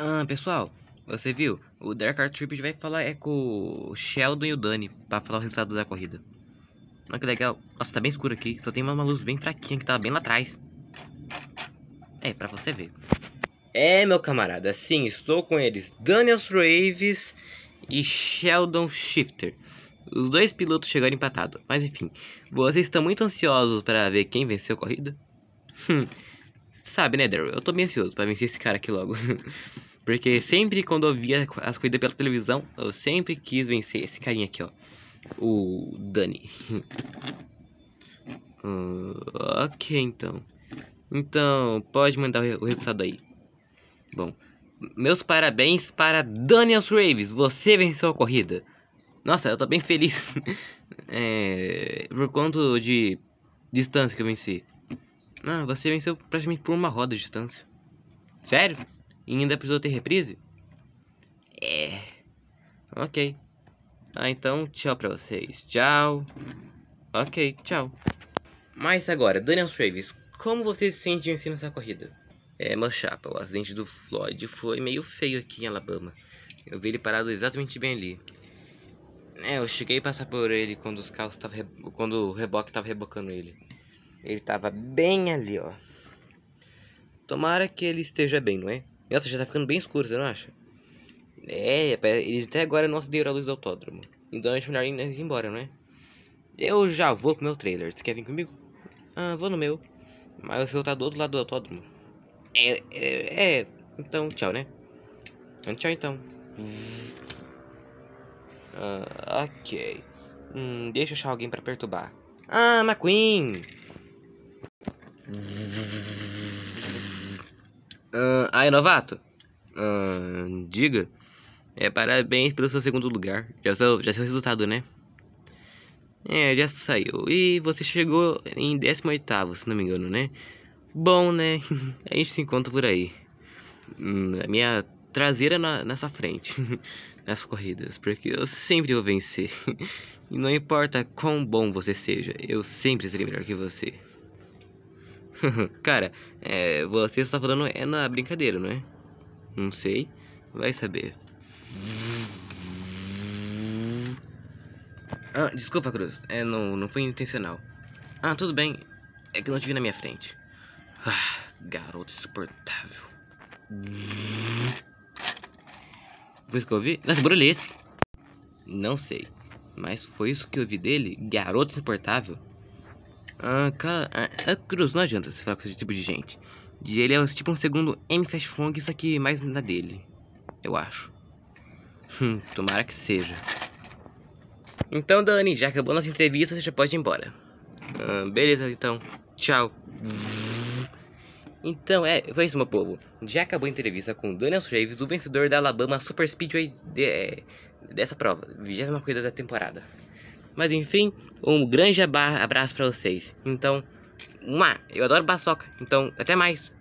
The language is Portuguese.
Ah, pessoal, você viu? O Dark Art vai falar é com o Sheldon e o Dani para falar o resultado da corrida. Olha que legal. Nossa, tá bem escuro aqui. Só tem uma luz bem fraquinha que tá bem lá atrás. É, para você ver. É, meu camarada, sim, estou com eles. Daniel Raves e Sheldon Shifter. Os dois pilotos chegaram empatados. Mas enfim, vocês estão muito ansiosos para ver quem venceu a corrida? Hum, sabe, né, Daryl? Eu tô bem ansioso para vencer esse cara aqui logo. Porque sempre quando eu via as corridas pela televisão, eu sempre quis vencer esse carinha aqui, ó. O Dani. uh, ok, então. Então, pode mandar o resultado aí. Bom, meus parabéns para Daniel Raves. Você venceu a corrida. Nossa, eu tô bem feliz. é, por quanto de distância que eu venci. Ah, você venceu praticamente por uma roda de distância. Sério? E ainda precisou ter reprise? É. Ok. Ah, então tchau pra vocês. Tchau. Ok, tchau. Mas agora, Daniel Travis, como você se sentiu em si nessa corrida? É, meu chapa, o acidente do Floyd foi meio feio aqui em Alabama. Eu vi ele parado exatamente bem ali. É, eu cheguei a passar por ele quando os carros estavam. quando o reboque estava rebocando ele. Ele estava bem ali, ó. Tomara que ele esteja bem, não é? Nossa, já tá ficando bem escuro, você não acha? É, eles até agora não acenderam a luz do autódromo. Então acho melhor nós ir embora, não é? Eu já vou pro meu trailer. Você quer vir comigo? Ah, vou no meu. Mas o seu tá do outro lado do autódromo. É, é, é. Então, tchau, né? Então, tchau, então. Ah, ok. Hum, deixa eu achar alguém pra perturbar. Ah, McQueen! Uh, ah, aí, é novato, uh, diga. É, parabéns pelo seu segundo lugar. Já seu, já seu resultado, né? É, já saiu. E você chegou em 18, se não me engano, né? Bom, né? A gente se encontra por aí. Hum, a minha traseira na, na sua frente. Nas corridas. Porque eu sempre vou vencer. E não importa quão bom você seja, eu sempre serei melhor que você. Cara, é, você está falando é na brincadeira, não é? Não sei. Vai saber. Ah, desculpa, Cruz. É, não, não foi intencional. Ah, tudo bem. É que não te vi na minha frente. Ah, garoto insuportável. Foi isso que eu ouvi? Nossa, barulho é esse? Não sei. Mas foi isso que eu ouvi dele? Garoto insuportável? Ah, cara, é, cruz, não adianta se falar com esse tipo de gente. ele é tipo um segundo M Fast Fong, só que mais na dele. Eu acho. Hum, tomara que seja. Então, Dani, já acabou nossa entrevista, você já pode ir embora. Ah, beleza, então. Tchau. Então, é, foi isso, meu povo. Já acabou a entrevista com Daniel Chaves, o vencedor da Alabama Super Speedway de, é, dessa prova, vigésima corrida da temporada. Mas enfim, um grande abraço para vocês. Então, uma, eu adoro paçoca. Então, até mais.